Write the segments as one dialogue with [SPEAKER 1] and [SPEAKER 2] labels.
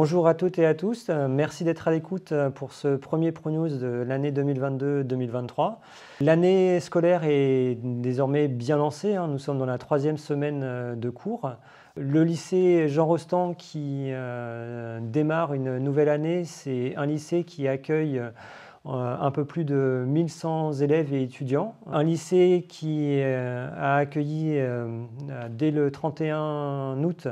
[SPEAKER 1] Bonjour à toutes et à tous. Euh, merci d'être à l'écoute euh, pour ce premier ProNews de l'année 2022-2023. L'année scolaire est désormais bien lancée. Hein. Nous sommes dans la troisième semaine euh, de cours. Le lycée Jean Rostand qui démarre une nouvelle année, c'est un lycée qui accueille un peu plus de 1100 élèves et étudiants. Un lycée qui a accueilli dès le 31 août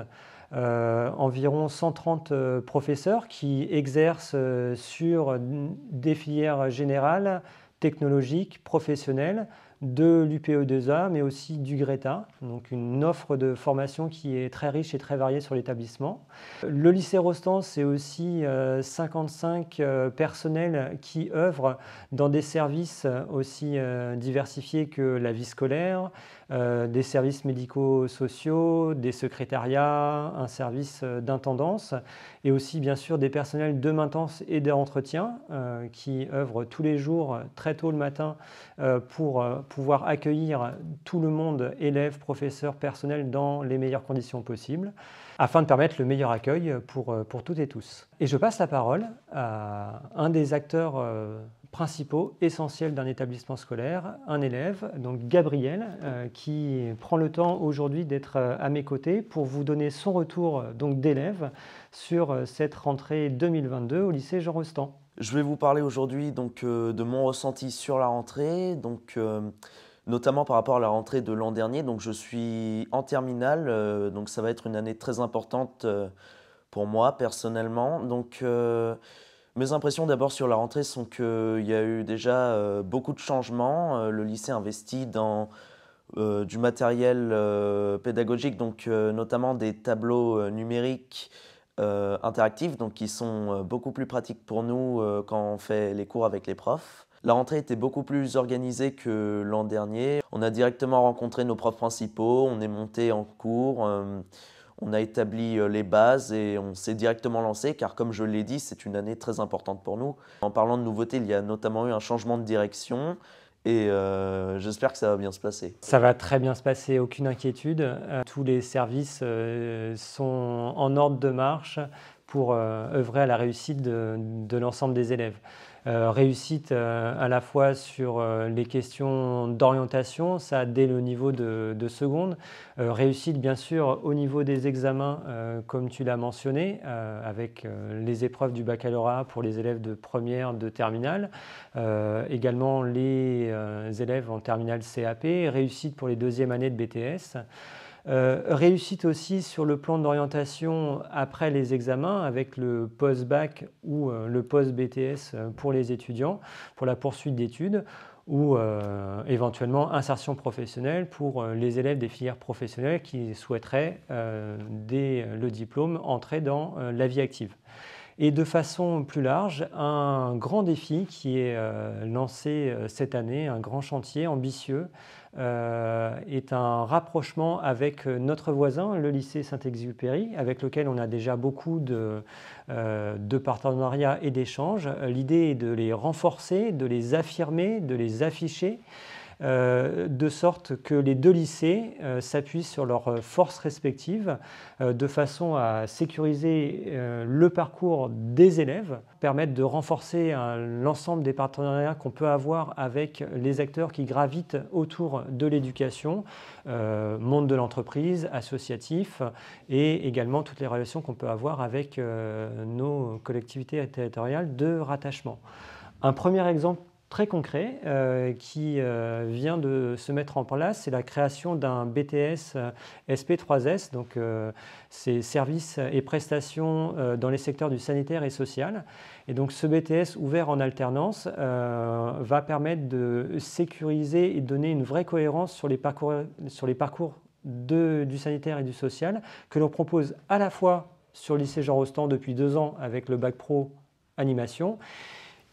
[SPEAKER 1] euh, environ 130 euh, professeurs qui exercent euh, sur des filières générales, technologiques, professionnelles, de l'UPE2A, mais aussi du Greta, donc une offre de formation qui est très riche et très variée sur l'établissement. Le lycée Rostand, c'est aussi 55 euh, euh, personnels qui œuvrent dans des services euh, aussi diversifiés que la vie scolaire, des services médicaux sociaux des secrétariats, un service d'intendance, et aussi bien sûr des personnels de maintenance et d'entretien qui œuvrent tous les jours très tôt le matin pour pouvoir accueillir tout le monde, élèves, professeurs, personnel, dans les meilleures conditions possibles, afin de permettre le meilleur accueil pour, euh, pour toutes et tous. Et je passe la parole à un des acteurs euh, principaux, essentiels d'un établissement scolaire, un élève, donc Gabriel, euh, qui prend le temps aujourd'hui d'être à mes côtés pour vous donner son retour d'élève sur cette rentrée 2022 au lycée Jean Rostand.
[SPEAKER 2] Je vais vous parler aujourd'hui donc euh, de mon ressenti sur la rentrée, donc euh, notamment par rapport à la rentrée de l'an dernier. Donc je suis en terminale, euh, donc ça va être une année très importante pour moi personnellement. Donc mes impressions d'abord sur la rentrée sont qu'il y a eu déjà beaucoup de changements. le lycée investit dans du matériel pédagogique, donc notamment des tableaux numériques interactives euh, interactifs, donc qui sont euh, beaucoup plus pratiques pour nous euh, quand on fait les cours avec les profs. La rentrée était beaucoup plus organisée que l'an dernier. On a directement rencontré nos profs principaux, on est monté en cours, on a établi les bases et on s'est directement lancé car comme je l'ai dit, c'est une année très importante pour nous. En parlant de nouveautés, il y a notamment eu un changement de direction et euh, j'espère que ça va bien se passer.
[SPEAKER 1] Ça va très bien se passer, aucune inquiétude. Euh, tous les services euh, sont en ordre de marche, pour euh, œuvrer à la réussite de, l'ensemble des élèves. Euh, réussite euh, à la fois sur les questions d'orientation, ça dès le niveau de, de seconde, réussite bien sûr au niveau des examens, comme tu l'as mentionné, avec les épreuves du baccalauréat pour les élèves de première, de terminale, également les élèves en terminale CAP, réussite pour les deuxièmes années de BTS. Euh, réussite aussi sur le plan d'orientation après les examens avec le post-bac ou euh, le post-BTS euh, pour les étudiants, pour la poursuite d'études ou éventuellement insertion professionnelle pour les élèves des filières professionnelles qui souhaiteraient, dès le diplôme, entrer dans la vie active. Et de façon plus large, un grand défi qui est euh, lancé euh, cette année, un grand chantier ambitieux, euh, est un rapprochement avec notre voisin, le lycée Saint-Exupéry, avec lequel on a déjà beaucoup de, de partenariats et d'échanges. L'idée est de les renforcer, de les affirmer, de les afficher. Euh, de sorte que les deux lycées euh, s'appuient sur leurs euh, forces respectives de façon à sécuriser le parcours des élèves, permettre de renforcer l'ensemble des partenariats qu'on peut avoir avec les acteurs qui gravitent autour de l'éducation, monde de l'entreprise, associatif, et également toutes les relations qu'on peut avoir avec nos collectivités territoriales de rattachement. Un premier exemple très concret euh, qui euh, vient de se mettre en place, c'est la création d'un BTS euh, SP3S, donc c'est services et prestations dans les secteurs du sanitaire et social. Et donc ce BTS ouvert en alternance va permettre de sécuriser et donner une vraie cohérence sur les parcours, sur les parcours de, du sanitaire et du social que l'on propose à la fois sur le lycée Jean Rostand depuis deux ans avec le bac pro animation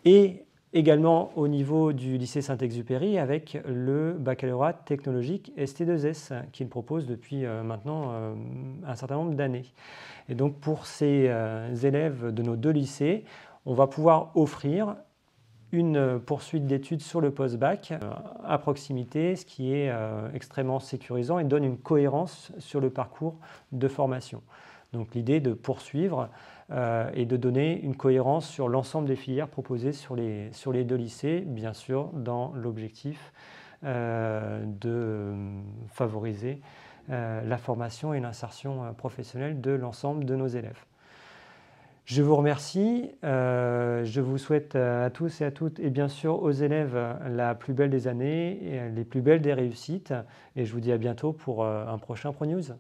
[SPEAKER 1] et également au niveau du lycée Saint-Exupéry avec le baccalauréat technologique ST2S qu'il propose depuis euh, maintenant euh, un certain nombre d'années. Et donc pour ces euh, élèves de nos deux lycées, on va pouvoir offrir une poursuite d'études sur le post-bac à proximité, ce qui est extrêmement sécurisant et donne une cohérence sur le parcours de formation. Donc l'idée de poursuivre euh, et de donner une cohérence sur l'ensemble des filières proposées sur les, sur les deux lycées, bien sûr, dans l'objectif euh, de euh, favoriser la formation et l'insertion professionnelle de l'ensemble de nos élèves. Je vous remercie, je vous souhaite à tous et à toutes, et bien sûr aux élèves, la plus belle des années, les plus belles des réussites, et je vous dis à bientôt pour un prochain ProNews.